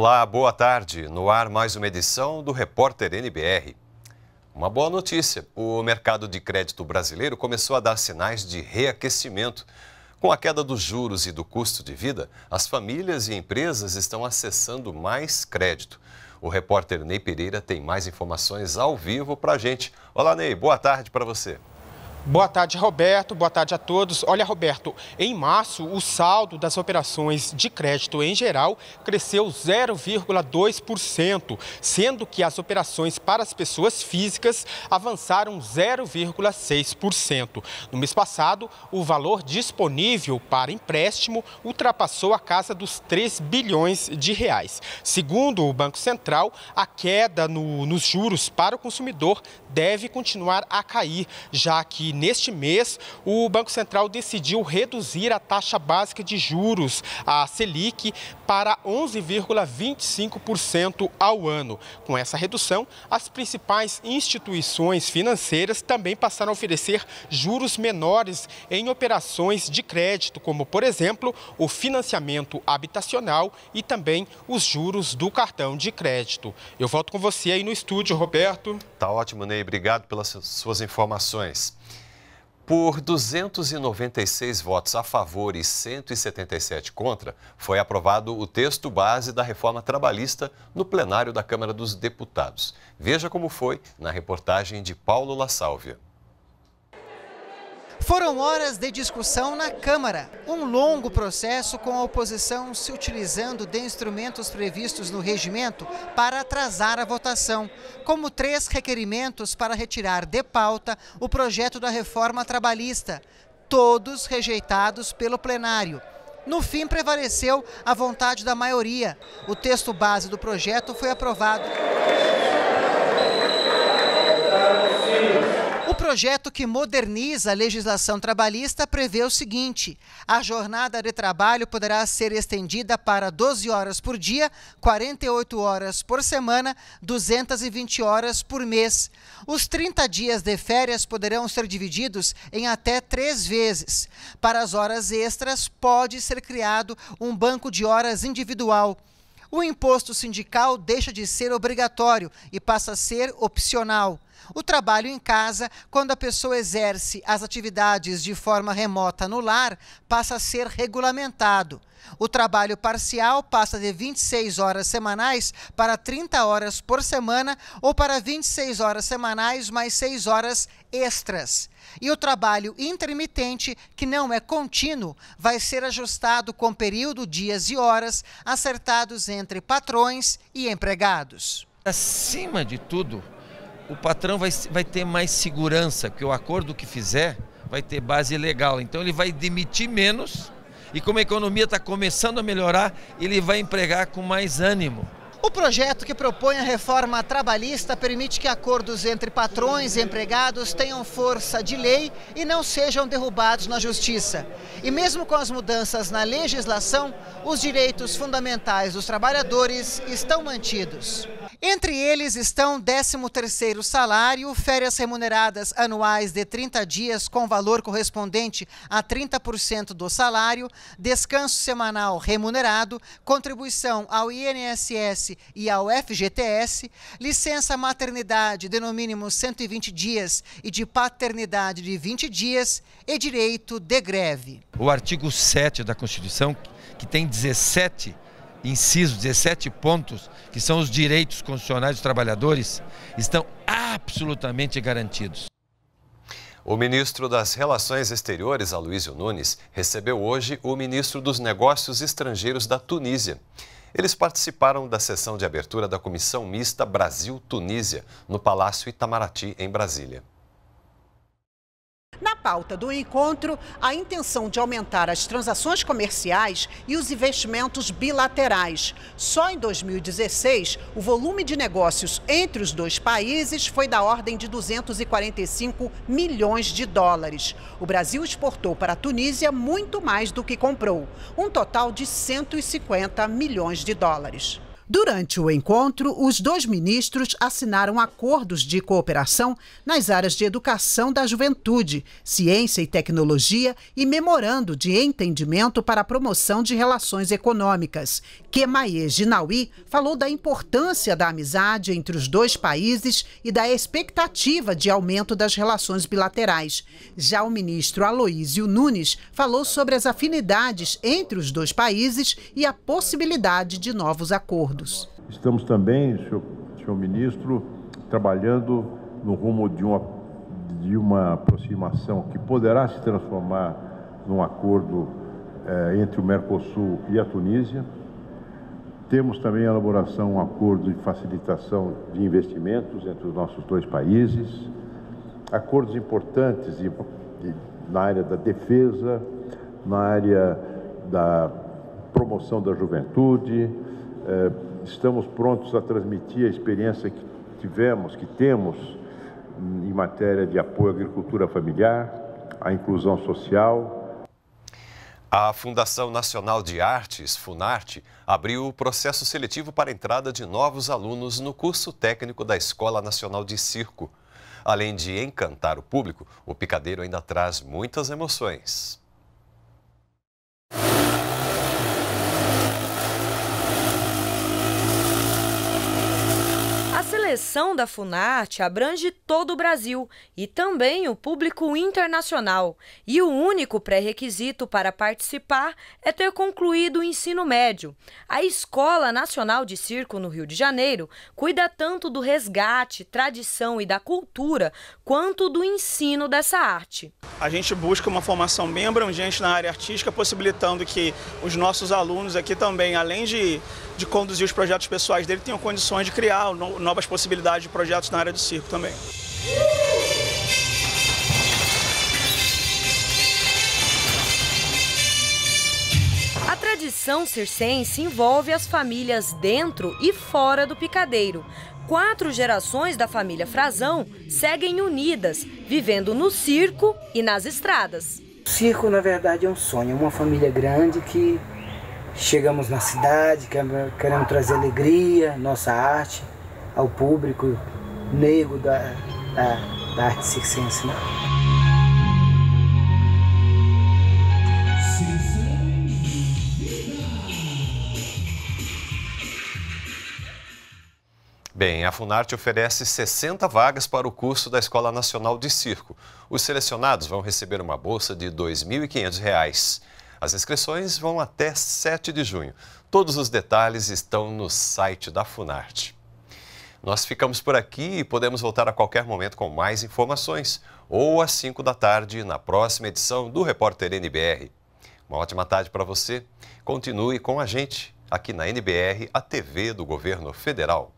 Olá, boa tarde. No ar, mais uma edição do Repórter NBR. Uma boa notícia: o mercado de crédito brasileiro começou a dar sinais de reaquecimento. Com a queda dos juros e do custo de vida, as famílias e empresas estão acessando mais crédito. O repórter Ney Pereira tem mais informações ao vivo para a gente. Olá, Ney, boa tarde para você. Boa tarde, Roberto. Boa tarde a todos. Olha, Roberto, em março, o saldo das operações de crédito em geral cresceu 0,2%, sendo que as operações para as pessoas físicas avançaram 0,6%. No mês passado, o valor disponível para empréstimo ultrapassou a casa dos 3 bilhões de reais. Segundo o Banco Central, a queda no, nos juros para o consumidor deve continuar a cair, já que neste mês o Banco Central decidiu reduzir a taxa básica de juros, a Selic, para 11,25% ao ano. Com essa redução, as principais instituições financeiras também passaram a oferecer juros menores em operações de crédito, como, por exemplo, o financiamento habitacional e também os juros do cartão de crédito. Eu volto com você aí no estúdio, Roberto. Tá ótimo, Ney. Obrigado pelas suas informações. Por 296 votos a favor e 177 contra, foi aprovado o texto base da reforma trabalhista no plenário da Câmara dos Deputados. Veja como foi na reportagem de Paulo La Sálvia. Foram horas de discussão na Câmara, um longo processo com a oposição se utilizando de instrumentos previstos no regimento para atrasar a votação, como três requerimentos para retirar de pauta o projeto da reforma trabalhista, todos rejeitados pelo plenário. No fim, prevaleceu a vontade da maioria. O texto base do projeto foi aprovado. projeto que moderniza a legislação trabalhista prevê o seguinte: a jornada de trabalho poderá ser estendida para 12 horas por dia, 48 horas por semana, 220 horas por mês. Os 30 dias de férias poderão ser divididos em até três vezes. Para as horas extras, pode ser criado um banco de horas individual. O imposto sindical deixa de ser obrigatório e passa a ser opcional. O trabalho em casa, quando a pessoa exerce as atividades de forma remota no lar, passa a ser regulamentado. O trabalho parcial passa de 26 horas semanais para 30 horas por semana ou para 26 horas semanais mais 6 horas extras. E o trabalho intermitente, que não é contínuo, vai ser ajustado com período, dias e horas acertados entre patrões e empregados. Acima de tudo, o patrão vai, vai ter mais segurança, porque o acordo que fizer vai ter base legal. Então ele vai demitir menos e como a economia está começando a melhorar, ele vai empregar com mais ânimo. O projeto que propõe a reforma trabalhista permite que acordos entre patrões e empregados tenham força de lei e não sejam derrubados na justiça. E mesmo com as mudanças na legislação, os direitos fundamentais dos trabalhadores estão mantidos. Entre eles estão 13º salário, férias remuneradas anuais de 30 dias com valor correspondente a 30% do salário, descanso semanal remunerado, contribuição ao INSS e ao FGTS, licença maternidade de no mínimo 120 dias e de paternidade de 20 dias e direito de greve. O artigo 7 da Constituição, que tem 17 incisos, 17 pontos, que são os direitos constitucionais dos trabalhadores, estão absolutamente garantidos. O ministro das Relações Exteriores, Aloysio Nunes, recebeu hoje o ministro dos Negócios Estrangeiros da Tunísia. Eles participaram da sessão de abertura da Comissão Mista Brasil-Tunísia, no Palácio Itamaraty, em Brasília. Na pauta do encontro, a intenção de aumentar as transações comerciais e os investimentos bilaterais. Só em 2016, o volume de negócios entre os dois países foi da ordem de 245 milhões de dólares. O Brasil exportou para a Tunísia muito mais do que comprou, um total de 150 milhões de dólares. Durante o encontro, os dois ministros assinaram acordos de cooperação nas áreas de educação da juventude, ciência e tecnologia e memorando de entendimento para a promoção de relações econômicas. Kemaye Ginawi falou da importância da amizade entre os dois países e da expectativa de aumento das relações bilaterais. Já o ministro Aloísio Nunes falou sobre as afinidades entre os dois países e a possibilidade de novos acordos. Estamos também, senhor, senhor ministro, trabalhando no rumo de uma, de uma aproximação que poderá se transformar num acordo eh, entre o Mercosul e a Tunísia. Temos também a elaboração um acordo de facilitação de investimentos entre os nossos dois países, acordos importantes de, de, na área da defesa, na área da promoção da juventude, eh, estamos prontos a transmitir a experiência que tivemos, que temos hum, em matéria de apoio à agricultura familiar, à inclusão social. A Fundação Nacional de Artes, Funarte, abriu o processo seletivo para a entrada de novos alunos no curso técnico da Escola Nacional de Circo. Além de encantar o público, o Picadeiro ainda traz muitas emoções. seleção da Funarte abrange todo o Brasil e também o público internacional. E o único pré-requisito para participar é ter concluído o ensino médio. A Escola Nacional de Circo no Rio de Janeiro cuida tanto do resgate, tradição e da cultura, quanto do ensino dessa arte. A gente busca uma formação bem abrangente na área artística, possibilitando que os nossos alunos aqui também, além de, de conduzir os projetos pessoais dele, tenham condições de criar novas possibilidades possibilidade de projetos na área do circo também. A tradição circense envolve as famílias dentro e fora do picadeiro. Quatro gerações da família Frazão seguem unidas, vivendo no circo e nas estradas. O circo, na verdade, é um sonho, uma família grande que chegamos na cidade, queremos trazer alegria, nossa arte, ao público negro da, da, da arte circense. Né? Bem, a Funarte oferece 60 vagas para o curso da Escola Nacional de Circo. Os selecionados vão receber uma bolsa de R$ 2.500. As inscrições vão até 7 de junho. Todos os detalhes estão no site da Funarte. Nós ficamos por aqui e podemos voltar a qualquer momento com mais informações, ou às 5 da tarde, na próxima edição do Repórter NBR. Uma ótima tarde para você. Continue com a gente aqui na NBR, a TV do Governo Federal.